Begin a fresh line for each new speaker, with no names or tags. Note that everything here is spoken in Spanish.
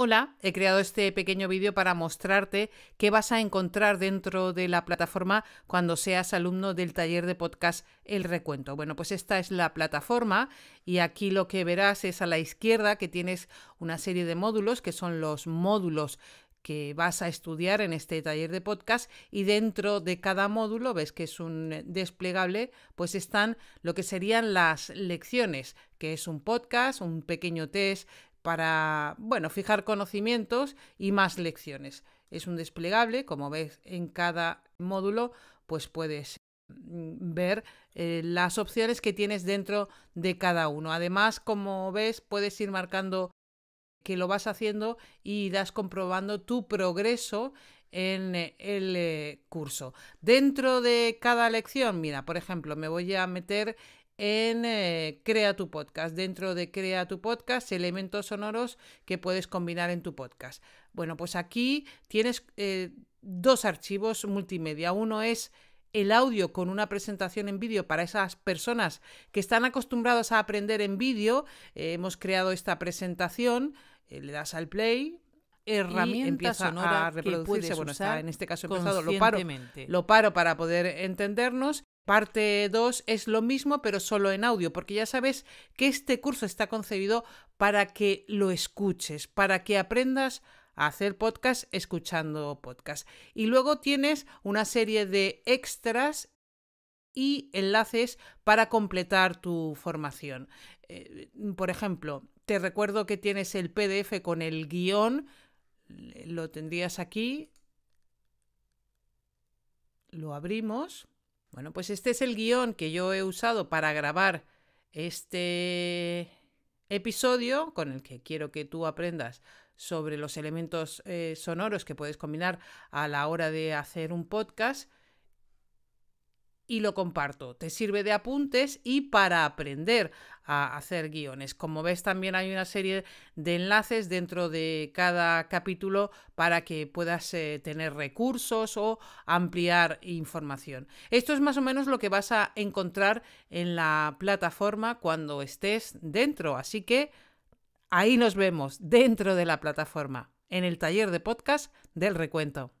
Hola, he creado este pequeño vídeo para mostrarte qué vas a encontrar dentro de la plataforma cuando seas alumno del taller de podcast El Recuento. Bueno, pues esta es la plataforma y aquí lo que verás es a la izquierda que tienes una serie de módulos que son los módulos que vas a estudiar en este taller de podcast y dentro de cada módulo, ves que es un desplegable, pues están lo que serían las lecciones, que es un podcast, un pequeño test para, bueno, fijar conocimientos y más lecciones. Es un desplegable, como ves en cada módulo, pues puedes mm, ver eh, las opciones que tienes dentro de cada uno. Además, como ves, puedes ir marcando que lo vas haciendo y das comprobando tu progreso en eh, el eh, curso. Dentro de cada lección, mira, por ejemplo, me voy a meter en eh, Crea tu podcast. Dentro de Crea tu podcast, elementos sonoros que puedes combinar en tu podcast. Bueno, pues aquí tienes eh, dos archivos multimedia. Uno es el audio con una presentación en vídeo para esas personas que están acostumbradas a aprender en vídeo. Eh, hemos creado esta presentación. le das al play, herramienta empieza a reproducirse. bueno, está, en este caso empezado, lo paro, lo paro para poder entendernos. Parte 2 es lo mismo, pero solo en audio, porque ya sabes que este curso está concebido para que lo escuches, para que aprendas a hacer podcast escuchando podcast. Y luego tienes una serie de extras y enlaces para completar tu formación. Eh, por ejemplo, te recuerdo que tienes el PDF con el guión, lo tendrías aquí, lo abrimos bueno, pues este es el guión que yo he usado para grabar este episodio con el que quiero que tú aprendas sobre los elementos eh, sonoros que puedes combinar a la hora de hacer un podcast y lo comparto. Te sirve de apuntes y para aprender a hacer guiones. Como ves, también hay una serie de enlaces dentro de cada capítulo para que puedas eh, tener recursos o ampliar información. Esto es más o menos lo que vas a encontrar en la plataforma cuando estés dentro. Así que ahí nos vemos dentro de la plataforma, en el taller de podcast del recuento.